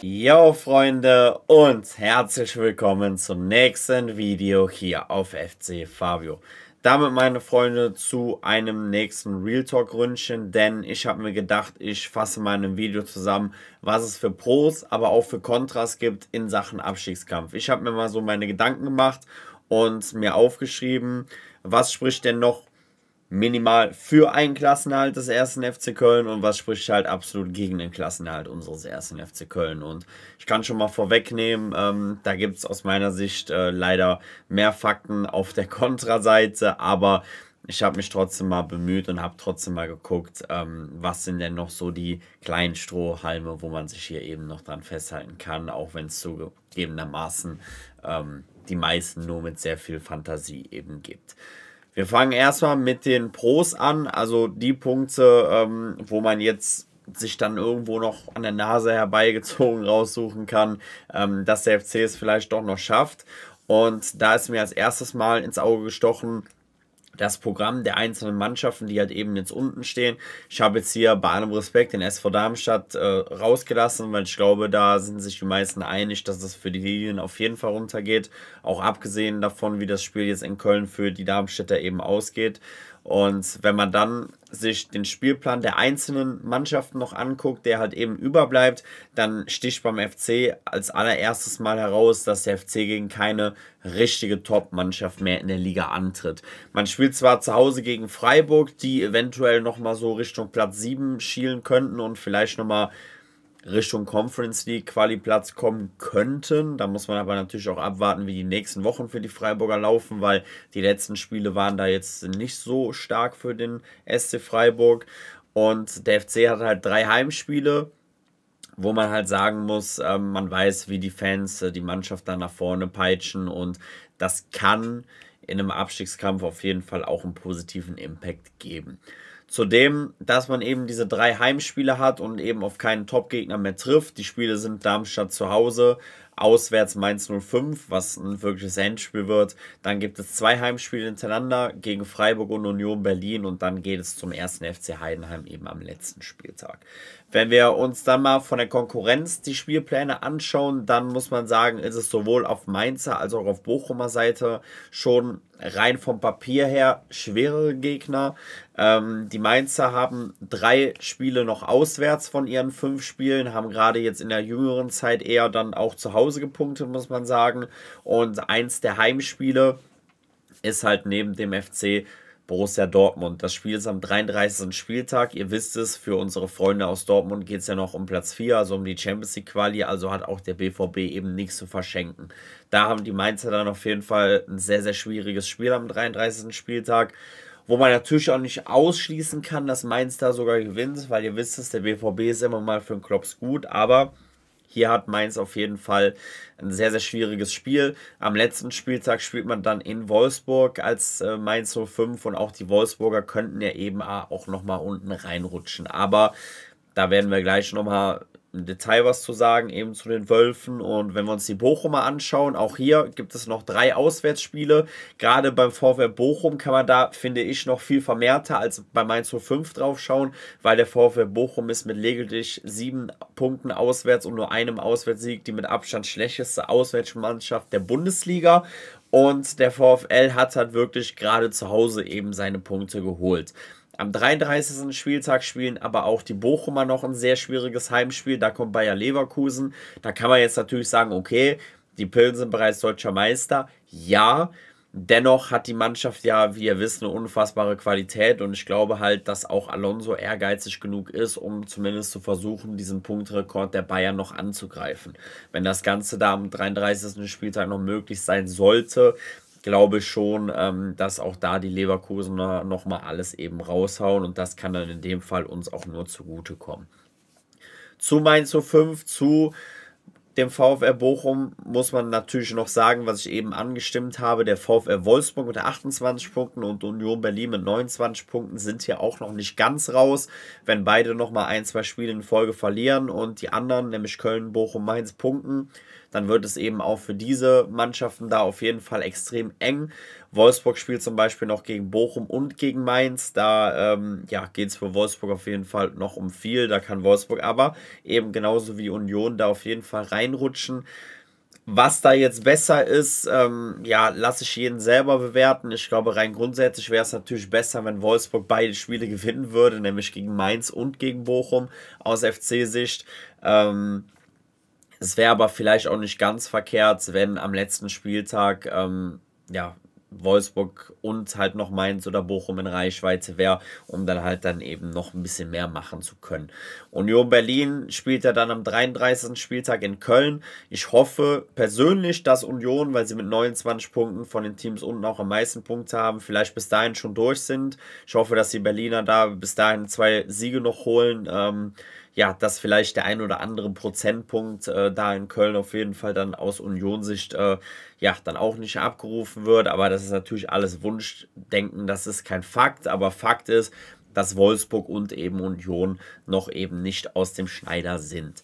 Yo Freunde und herzlich willkommen zum nächsten Video hier auf FC Fabio. Damit meine Freunde zu einem nächsten Real Talk Ründchen, denn ich habe mir gedacht, ich fasse mal in einem Video zusammen, was es für Pros, aber auch für Kontras gibt in Sachen Abstiegskampf. Ich habe mir mal so meine Gedanken gemacht und mir aufgeschrieben, was spricht denn noch minimal für einen Klassenhalt des ersten FC Köln und was spricht halt absolut gegen den Klassenhalt unseres ersten FC Köln. Und ich kann schon mal vorwegnehmen, ähm, da gibt es aus meiner Sicht äh, leider mehr Fakten auf der Kontraseite, aber ich habe mich trotzdem mal bemüht und habe trotzdem mal geguckt, ähm, was sind denn noch so die kleinen Strohhalme, wo man sich hier eben noch dran festhalten kann, auch wenn es zugegebenermaßen ähm, die meisten nur mit sehr viel Fantasie eben gibt. Wir fangen erstmal mit den Pros an, also die Punkte, ähm, wo man jetzt sich dann irgendwo noch an der Nase herbeigezogen raussuchen kann, ähm, dass der FC es vielleicht doch noch schafft. Und da ist mir als erstes Mal ins Auge gestochen, das Programm der einzelnen Mannschaften, die halt eben jetzt unten stehen. Ich habe jetzt hier bei allem Respekt den SV Darmstadt äh, rausgelassen, weil ich glaube, da sind sich die meisten einig, dass das für die Lilien auf jeden Fall runtergeht. Auch abgesehen davon, wie das Spiel jetzt in Köln für die Darmstädter eben ausgeht. Und wenn man dann sich den Spielplan der einzelnen Mannschaften noch anguckt, der halt eben überbleibt, dann sticht beim FC als allererstes mal heraus, dass der FC gegen keine richtige Top-Mannschaft mehr in der Liga antritt. Man spielt zwar zu Hause gegen Freiburg, die eventuell nochmal so Richtung Platz 7 schielen könnten und vielleicht nochmal Richtung Conference League Quali-Platz kommen könnten. Da muss man aber natürlich auch abwarten, wie die nächsten Wochen für die Freiburger laufen, weil die letzten Spiele waren da jetzt nicht so stark für den SC Freiburg. Und der FC hat halt drei Heimspiele, wo man halt sagen muss, ähm, man weiß, wie die Fans äh, die Mannschaft dann nach vorne peitschen und das kann in einem Abstiegskampf auf jeden Fall auch einen positiven Impact geben. Zudem, dass man eben diese drei Heimspiele hat und eben auf keinen Top-Gegner mehr trifft. Die Spiele sind Darmstadt zu Hause, auswärts Mainz 05, was ein wirkliches Endspiel wird. Dann gibt es zwei Heimspiele hintereinander gegen Freiburg und Union Berlin und dann geht es zum ersten FC Heidenheim eben am letzten Spieltag. Wenn wir uns dann mal von der Konkurrenz die Spielpläne anschauen, dann muss man sagen, ist es sowohl auf Mainzer als auch auf Bochumer Seite schon rein vom Papier her schwerere Gegner. Ähm, die Mainzer haben drei Spiele noch auswärts von ihren fünf Spielen, haben gerade jetzt in der jüngeren Zeit eher dann auch zu Hause Hause gepunktet, muss man sagen. Und eins der Heimspiele ist halt neben dem FC Borussia Dortmund. Das Spiel ist am 33. Spieltag. Ihr wisst es, für unsere Freunde aus Dortmund geht es ja noch um Platz 4, also um die Champions League Quali. Also hat auch der BVB eben nichts zu verschenken. Da haben die Mainzer dann auf jeden Fall ein sehr, sehr schwieriges Spiel am 33. Spieltag. Wo man natürlich auch nicht ausschließen kann, dass Mainz da sogar gewinnt, weil ihr wisst es, der BVB ist immer mal für den Klops gut, aber hier hat Mainz auf jeden Fall ein sehr, sehr schwieriges Spiel. Am letzten Spieltag spielt man dann in Wolfsburg als äh, Mainz 05 und auch die Wolfsburger könnten ja eben auch nochmal unten reinrutschen. Aber da werden wir gleich nochmal im Detail was zu sagen, eben zu den Wölfen. Und wenn wir uns die Bochumer anschauen, auch hier gibt es noch drei Auswärtsspiele. Gerade beim VfL Bochum kann man da, finde ich, noch viel vermehrter als bei Mainz 05 schauen, weil der VfL Bochum ist mit lediglich sieben Punkten auswärts und nur einem Auswärtssieg die mit Abstand schlechteste Auswärtsmannschaft der Bundesliga. Und der VfL hat halt wirklich gerade zu Hause eben seine Punkte geholt am 33. Spieltag spielen aber auch die Bochumer noch ein sehr schwieriges Heimspiel. Da kommt Bayer Leverkusen. Da kann man jetzt natürlich sagen, okay, die Pillen sind bereits deutscher Meister. Ja, dennoch hat die Mannschaft ja, wie ihr wisst, eine unfassbare Qualität und ich glaube halt, dass auch Alonso ehrgeizig genug ist, um zumindest zu versuchen, diesen Punktrekord der Bayern noch anzugreifen. Wenn das Ganze da am 33. Spieltag noch möglich sein sollte, glaube schon, ähm, dass auch da die Leverkusener nochmal alles eben raushauen und das kann dann in dem Fall uns auch nur zugutekommen. Zu Mainz 05, zu dem VfR Bochum muss man natürlich noch sagen, was ich eben angestimmt habe, der VfR Wolfsburg mit 28 Punkten und Union Berlin mit 29 Punkten sind hier auch noch nicht ganz raus, wenn beide nochmal ein, zwei Spiele in Folge verlieren und die anderen, nämlich Köln, Bochum, Mainz, punkten dann wird es eben auch für diese Mannschaften da auf jeden Fall extrem eng. Wolfsburg spielt zum Beispiel noch gegen Bochum und gegen Mainz. Da ähm, ja, geht es für Wolfsburg auf jeden Fall noch um viel. Da kann Wolfsburg aber eben genauso wie Union da auf jeden Fall reinrutschen. Was da jetzt besser ist, ähm, ja, lasse ich jeden selber bewerten. Ich glaube, rein grundsätzlich wäre es natürlich besser, wenn Wolfsburg beide Spiele gewinnen würde, nämlich gegen Mainz und gegen Bochum aus FC-Sicht. Ähm, es wäre aber vielleicht auch nicht ganz verkehrt, wenn am letzten Spieltag ähm, ja, Wolfsburg und halt noch Mainz oder Bochum in Reichweite wäre, um dann halt dann eben noch ein bisschen mehr machen zu können. Union Berlin spielt ja dann am 33. Spieltag in Köln. Ich hoffe persönlich, dass Union, weil sie mit 29 Punkten von den Teams unten auch am meisten Punkte haben, vielleicht bis dahin schon durch sind. Ich hoffe, dass die Berliner da bis dahin zwei Siege noch holen. Ähm, ja, dass vielleicht der ein oder andere Prozentpunkt äh, da in Köln auf jeden Fall dann aus Unionsicht äh, ja dann auch nicht abgerufen wird. Aber das ist natürlich alles Wunschdenken, das ist kein Fakt. Aber Fakt ist, dass Wolfsburg und eben Union noch eben nicht aus dem Schneider sind.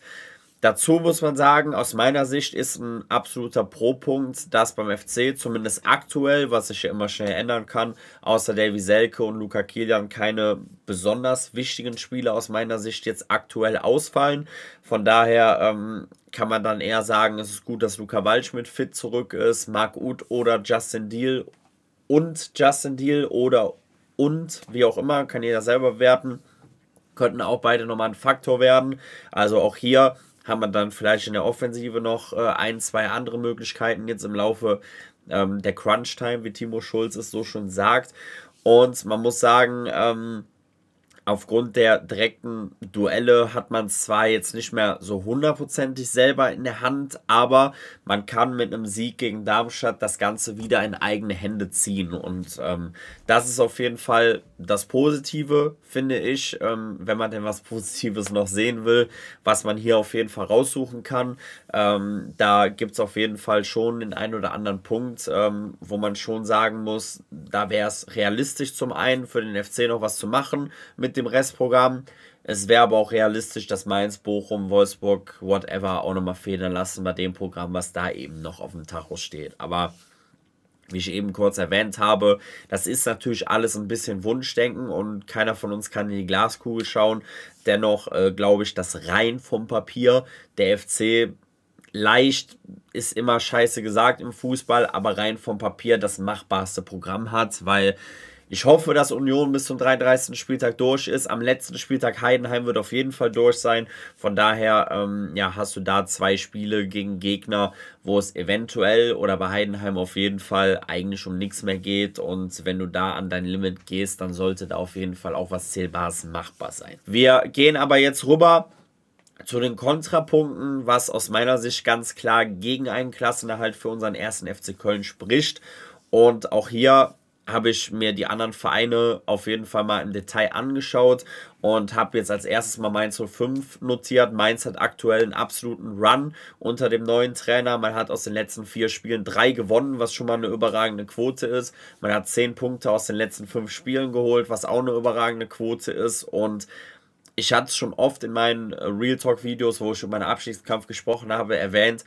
Dazu muss man sagen, aus meiner Sicht ist ein absoluter Pro-Punkt, dass beim FC zumindest aktuell, was sich ja immer schnell ändern kann, außer Davy Selke und Luca Kilian keine besonders wichtigen Spiele aus meiner Sicht jetzt aktuell ausfallen. Von daher ähm, kann man dann eher sagen, es ist gut, dass Luca Waldschmidt fit zurück ist, Marc Uth oder Justin Deal und Justin Deal oder und, wie auch immer, kann jeder selber werten, könnten auch beide nochmal ein Faktor werden. Also auch hier haben wir dann vielleicht in der Offensive noch äh, ein, zwei andere Möglichkeiten jetzt im Laufe ähm, der Crunch-Time, wie Timo Schulz es so schon sagt. Und man muss sagen, ähm, aufgrund der direkten Duelle hat man es zwar jetzt nicht mehr so hundertprozentig selber in der Hand, aber man kann mit einem Sieg gegen Darmstadt das Ganze wieder in eigene Hände ziehen. Und ähm, das ist auf jeden Fall das Positive, finde ich, ähm, wenn man denn was Positives noch sehen will, was man hier auf jeden Fall raussuchen kann. Ähm, da gibt es auf jeden Fall schon den einen oder anderen Punkt, ähm, wo man schon sagen muss, da wäre es realistisch zum einen für den FC noch was zu machen mit dem Restprogramm. Es wäre aber auch realistisch, dass Mainz, Bochum, Wolfsburg, whatever auch nochmal federn lassen bei dem Programm, was da eben noch auf dem Tacho steht. Aber wie ich eben kurz erwähnt habe, das ist natürlich alles ein bisschen Wunschdenken und keiner von uns kann in die Glaskugel schauen. Dennoch äh, glaube ich, dass rein vom Papier der FC leicht ist immer scheiße gesagt im Fußball, aber rein vom Papier das machbarste Programm hat, weil ich hoffe, dass Union bis zum 33. Spieltag durch ist. Am letzten Spieltag Heidenheim wird auf jeden Fall durch sein. Von daher ähm, ja, hast du da zwei Spiele gegen Gegner, wo es eventuell oder bei Heidenheim auf jeden Fall eigentlich um nichts mehr geht. Und wenn du da an dein Limit gehst, dann sollte da auf jeden Fall auch was Zählbares machbar sein. Wir gehen aber jetzt rüber zu den Kontrapunkten, was aus meiner Sicht ganz klar gegen einen Klassenerhalt für unseren ersten FC Köln spricht. Und auch hier habe ich mir die anderen Vereine auf jeden Fall mal im Detail angeschaut und habe jetzt als erstes mal Mainz 05 notiert. Mainz hat aktuell einen absoluten Run unter dem neuen Trainer. Man hat aus den letzten vier Spielen drei gewonnen, was schon mal eine überragende Quote ist. Man hat zehn Punkte aus den letzten fünf Spielen geholt, was auch eine überragende Quote ist. Und ich hatte es schon oft in meinen äh, Real Talk Videos, wo ich über meinen Abstiegskampf gesprochen habe, erwähnt,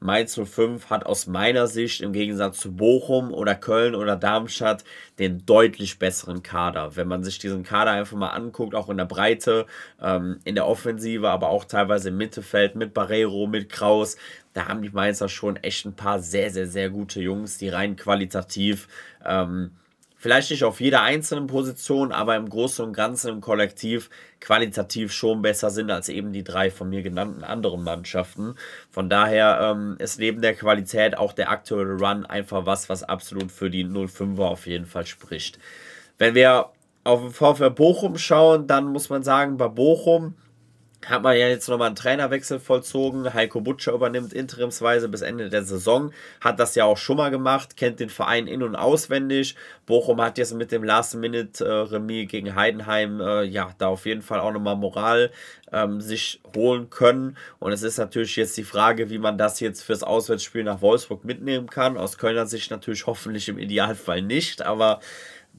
Mainz 05 hat aus meiner Sicht im Gegensatz zu Bochum oder Köln oder Darmstadt den deutlich besseren Kader. Wenn man sich diesen Kader einfach mal anguckt, auch in der Breite, ähm, in der Offensive, aber auch teilweise im Mittelfeld mit Barrero, mit Kraus, da haben die Mainzer schon echt ein paar sehr, sehr, sehr gute Jungs, die rein qualitativ ähm, Vielleicht nicht auf jeder einzelnen Position, aber im Großen und Ganzen im Kollektiv qualitativ schon besser sind als eben die drei von mir genannten anderen Mannschaften. Von daher ähm, ist neben der Qualität auch der aktuelle Run einfach was, was absolut für die 05er auf jeden Fall spricht. Wenn wir auf den VfL Bochum schauen, dann muss man sagen, bei Bochum hat man ja jetzt nochmal einen Trainerwechsel vollzogen. Heiko Butscher übernimmt interimsweise bis Ende der Saison, hat das ja auch schon mal gemacht, kennt den Verein in- und auswendig. Bochum hat jetzt mit dem Last-Minute-Remis äh, gegen Heidenheim äh, ja da auf jeden Fall auch nochmal Moral ähm, sich holen können. Und es ist natürlich jetzt die Frage, wie man das jetzt fürs Auswärtsspiel nach Wolfsburg mitnehmen kann. Aus Kölner Sicht natürlich hoffentlich im Idealfall nicht, aber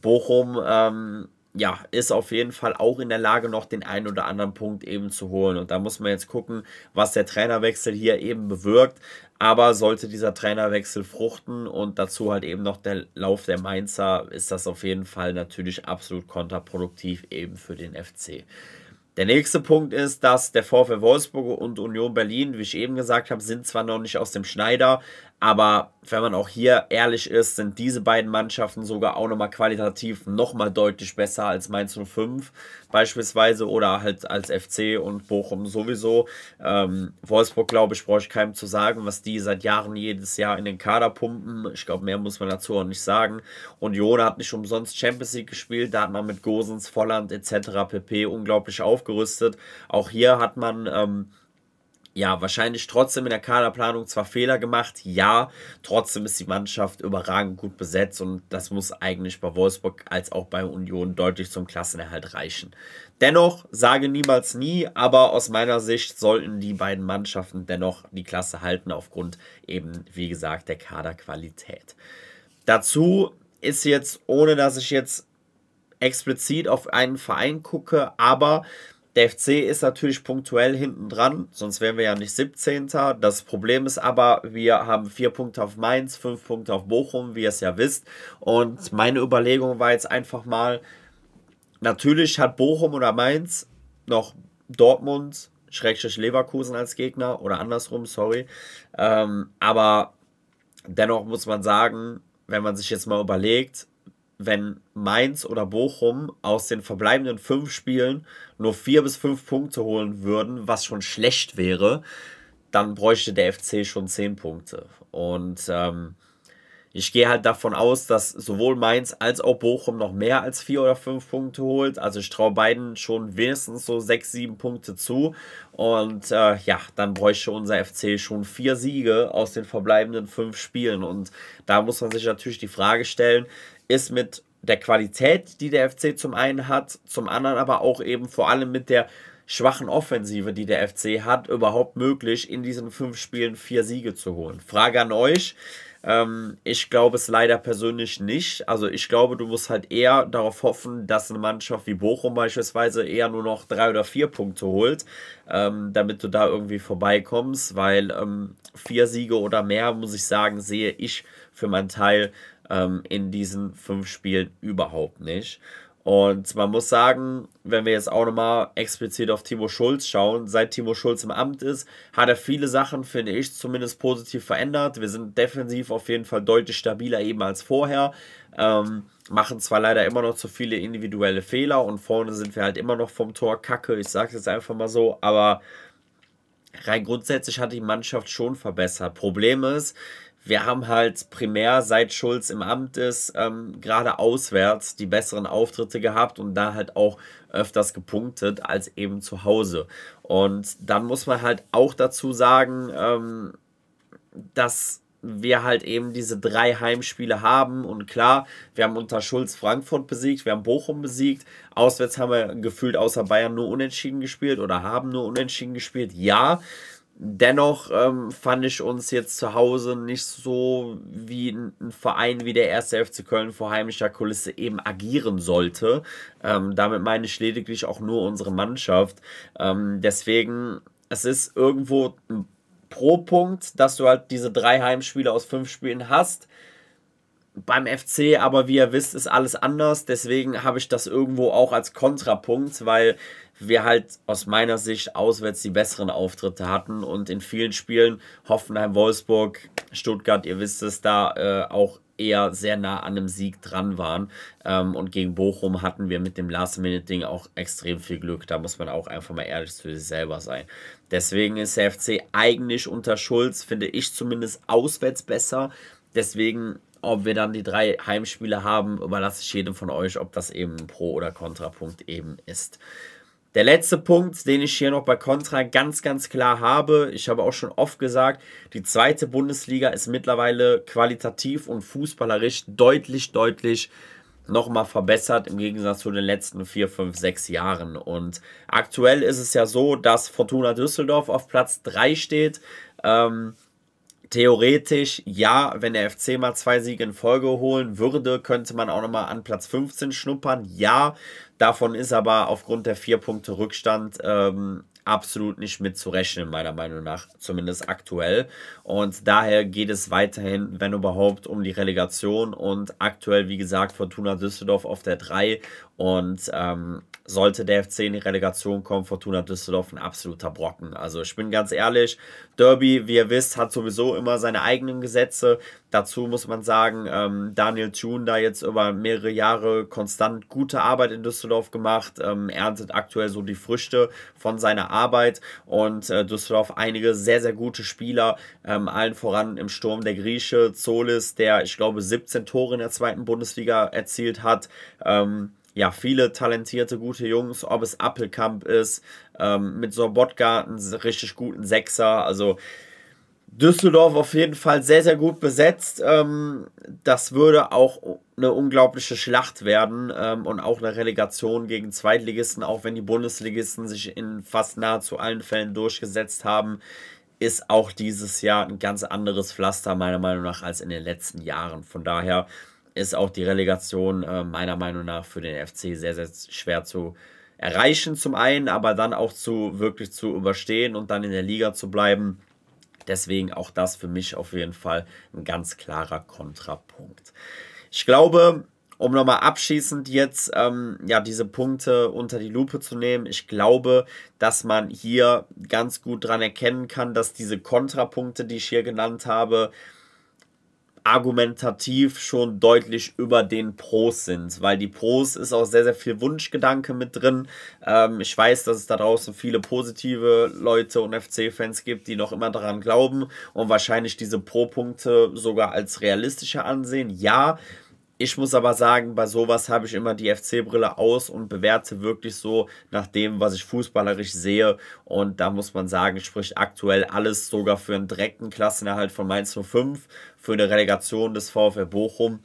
Bochum. Ähm, ja, ist auf jeden Fall auch in der Lage, noch den einen oder anderen Punkt eben zu holen. Und da muss man jetzt gucken, was der Trainerwechsel hier eben bewirkt. Aber sollte dieser Trainerwechsel fruchten und dazu halt eben noch der Lauf der Mainzer, ist das auf jeden Fall natürlich absolut kontraproduktiv eben für den FC. Der nächste Punkt ist, dass der VfL Wolfsburg und Union Berlin, wie ich eben gesagt habe, sind zwar noch nicht aus dem Schneider, aber wenn man auch hier ehrlich ist, sind diese beiden Mannschaften sogar auch nochmal qualitativ nochmal deutlich besser als Mainz 05 beispielsweise oder halt als FC und Bochum sowieso. Ähm, Wolfsburg, glaube ich, brauche ich keinem zu sagen, was die seit Jahren jedes Jahr in den Kader pumpen. Ich glaube, mehr muss man dazu auch nicht sagen. Und Jona hat nicht umsonst Champions League gespielt. Da hat man mit Gosens, Volland etc. pp. unglaublich aufgerüstet. Auch hier hat man... Ähm, ja, wahrscheinlich trotzdem in der Kaderplanung zwar Fehler gemacht, ja, trotzdem ist die Mannschaft überragend gut besetzt und das muss eigentlich bei Wolfsburg als auch bei Union deutlich zum Klassenerhalt reichen. Dennoch sage niemals nie, aber aus meiner Sicht sollten die beiden Mannschaften dennoch die Klasse halten aufgrund eben, wie gesagt, der Kaderqualität. Dazu ist jetzt, ohne dass ich jetzt explizit auf einen Verein gucke, aber der FC ist natürlich punktuell hinten dran, sonst wären wir ja nicht 17. Das Problem ist aber, wir haben vier Punkte auf Mainz, fünf Punkte auf Bochum, wie ihr es ja wisst. Und meine Überlegung war jetzt einfach mal, natürlich hat Bochum oder Mainz noch Dortmund, Schrägstrich Leverkusen als Gegner oder andersrum, sorry. Ähm, aber dennoch muss man sagen, wenn man sich jetzt mal überlegt, wenn Mainz oder Bochum aus den verbleibenden fünf Spielen nur vier bis fünf Punkte holen würden, was schon schlecht wäre, dann bräuchte der FC schon zehn Punkte. Und ähm, ich gehe halt davon aus, dass sowohl Mainz als auch Bochum noch mehr als vier oder fünf Punkte holt. Also ich traue beiden schon wenigstens so sechs, sieben Punkte zu. Und äh, ja, dann bräuchte unser FC schon vier Siege aus den verbleibenden fünf Spielen. Und da muss man sich natürlich die Frage stellen, ist mit der Qualität, die der FC zum einen hat, zum anderen aber auch eben vor allem mit der schwachen Offensive, die der FC hat, überhaupt möglich, in diesen fünf Spielen vier Siege zu holen? Frage an euch. Ähm, ich glaube es leider persönlich nicht. Also ich glaube, du musst halt eher darauf hoffen, dass eine Mannschaft wie Bochum beispielsweise eher nur noch drei oder vier Punkte holt, ähm, damit du da irgendwie vorbeikommst, weil ähm, vier Siege oder mehr, muss ich sagen, sehe ich für meinen Teil ähm, in diesen fünf Spielen überhaupt nicht. Und man muss sagen, wenn wir jetzt auch nochmal explizit auf Timo Schulz schauen, seit Timo Schulz im Amt ist, hat er viele Sachen, finde ich, zumindest positiv verändert. Wir sind defensiv auf jeden Fall deutlich stabiler eben als vorher. Ähm, machen zwar leider immer noch zu viele individuelle Fehler und vorne sind wir halt immer noch vom Tor kacke, ich sage es jetzt einfach mal so, aber rein grundsätzlich hat die Mannschaft schon verbessert. Problem ist, wir haben halt primär seit Schulz im Amt ist, ähm, gerade auswärts die besseren Auftritte gehabt und da halt auch öfters gepunktet als eben zu Hause. Und dann muss man halt auch dazu sagen, ähm, dass wir halt eben diese drei Heimspiele haben und klar, wir haben unter Schulz Frankfurt besiegt, wir haben Bochum besiegt, auswärts haben wir gefühlt außer Bayern nur unentschieden gespielt oder haben nur unentschieden gespielt, ja, Dennoch ähm, fand ich uns jetzt zu Hause nicht so, wie ein Verein wie der 1. FC Köln vor heimischer Kulisse eben agieren sollte. Ähm, damit meine ich lediglich auch nur unsere Mannschaft. Ähm, deswegen, es ist irgendwo ein Pro-Punkt, dass du halt diese drei Heimspiele aus fünf Spielen hast. Beim FC, aber wie ihr wisst, ist alles anders. Deswegen habe ich das irgendwo auch als Kontrapunkt, weil wir halt aus meiner Sicht auswärts die besseren Auftritte hatten und in vielen Spielen Hoffenheim, Wolfsburg, Stuttgart, ihr wisst es, da äh, auch eher sehr nah an einem Sieg dran waren. Ähm, und gegen Bochum hatten wir mit dem Last-Minute-Ding auch extrem viel Glück. Da muss man auch einfach mal ehrlich zu sich selber sein. Deswegen ist der FC eigentlich unter Schulz, finde ich zumindest, auswärts besser. Deswegen, ob wir dann die drei Heimspiele haben, überlasse ich jedem von euch, ob das eben ein Pro- oder Kontrapunkt eben ist. Der letzte Punkt, den ich hier noch bei Contra ganz, ganz klar habe, ich habe auch schon oft gesagt, die zweite Bundesliga ist mittlerweile qualitativ und fußballerisch deutlich, deutlich nochmal verbessert im Gegensatz zu den letzten vier, fünf, sechs Jahren. Und aktuell ist es ja so, dass Fortuna Düsseldorf auf Platz 3 steht. Ähm, Theoretisch, ja, wenn der FC mal zwei Siege in Folge holen würde, könnte man auch nochmal an Platz 15 schnuppern. Ja, davon ist aber aufgrund der vier Punkte Rückstand ähm, absolut nicht mitzurechnen, meiner Meinung nach, zumindest aktuell. Und daher geht es weiterhin, wenn überhaupt, um die Relegation und aktuell, wie gesagt, Fortuna Düsseldorf auf der 3 und ähm, sollte der FC in die Relegation kommen, Fortuna Düsseldorf ein absoluter Brocken. Also ich bin ganz ehrlich, Derby, wie ihr wisst, hat sowieso immer seine eigenen Gesetze. Dazu muss man sagen, ähm, Daniel Thune da jetzt über mehrere Jahre konstant gute Arbeit in Düsseldorf gemacht, ähm, erntet aktuell so die Früchte von seiner Arbeit und äh, Düsseldorf einige sehr, sehr gute Spieler, ähm, allen voran im Sturm der Grieche, Zolis, der ich glaube 17 Tore in der zweiten Bundesliga erzielt hat. Ähm, ja, viele talentierte, gute Jungs, ob es Appelkamp ist, ähm, mit Sobotka einen richtig guten Sechser, also Düsseldorf auf jeden Fall sehr, sehr gut besetzt. Ähm, das würde auch eine unglaubliche Schlacht werden ähm, und auch eine Relegation gegen Zweitligisten, auch wenn die Bundesligisten sich in fast nahezu allen Fällen durchgesetzt haben, ist auch dieses Jahr ein ganz anderes Pflaster meiner Meinung nach als in den letzten Jahren. Von daher ist auch die Relegation äh, meiner Meinung nach für den FC sehr, sehr schwer zu erreichen zum einen, aber dann auch zu wirklich zu überstehen und dann in der Liga zu bleiben. Deswegen auch das für mich auf jeden Fall ein ganz klarer Kontrapunkt. Ich glaube, um nochmal abschließend jetzt ähm, ja diese Punkte unter die Lupe zu nehmen. Ich glaube, dass man hier ganz gut dran erkennen kann, dass diese Kontrapunkte, die ich hier genannt habe, argumentativ schon deutlich über den Pros sind, weil die Pros ist auch sehr, sehr viel Wunschgedanke mit drin. Ähm, ich weiß, dass es da draußen viele positive Leute und FC-Fans gibt, die noch immer daran glauben und wahrscheinlich diese Pro-Punkte sogar als realistischer ansehen. Ja, ich muss aber sagen, bei sowas habe ich immer die FC-Brille aus und bewerte wirklich so nach dem, was ich fußballerisch sehe. Und da muss man sagen, spricht aktuell alles sogar für einen direkten Klassenerhalt von Mainz 05 für eine Relegation des VfL Bochum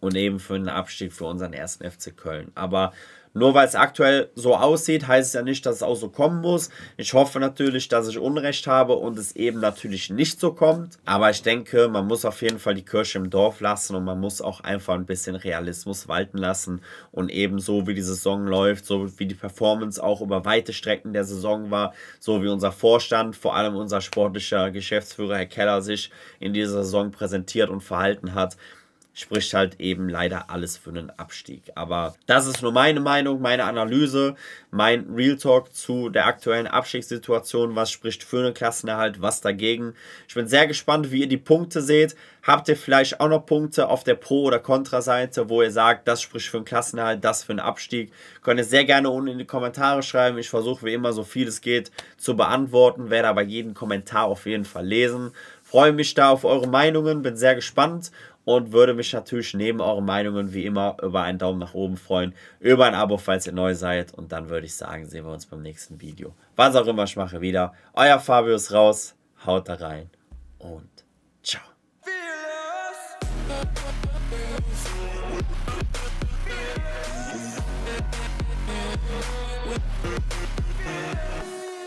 und eben für einen Abstieg für unseren ersten FC Köln. Aber nur weil es aktuell so aussieht, heißt es ja nicht, dass es auch so kommen muss. Ich hoffe natürlich, dass ich Unrecht habe und es eben natürlich nicht so kommt. Aber ich denke, man muss auf jeden Fall die Kirche im Dorf lassen und man muss auch einfach ein bisschen Realismus walten lassen. Und eben so wie die Saison läuft, so wie die Performance auch über weite Strecken der Saison war, so wie unser Vorstand, vor allem unser sportlicher Geschäftsführer Herr Keller sich in dieser Saison präsentiert und verhalten hat, spricht halt eben leider alles für einen Abstieg. Aber das ist nur meine Meinung, meine Analyse, mein Real Talk zu der aktuellen Abstiegssituation. Was spricht für einen Klassenerhalt, was dagegen? Ich bin sehr gespannt, wie ihr die Punkte seht. Habt ihr vielleicht auch noch Punkte auf der Pro- oder Kontra-Seite, wo ihr sagt, das spricht für einen Klassenerhalt, das für einen Abstieg? Könnt ihr sehr gerne unten in die Kommentare schreiben. Ich versuche wie immer so viel es geht zu beantworten, werde aber jeden Kommentar auf jeden Fall lesen. Freue mich da auf eure Meinungen, bin sehr gespannt und würde mich natürlich neben euren Meinungen wie immer über einen Daumen nach oben freuen, über ein Abo, falls ihr neu seid und dann würde ich sagen, sehen wir uns beim nächsten Video. Was auch immer ich mache wieder. Euer Fabius raus, haut da rein und ciao.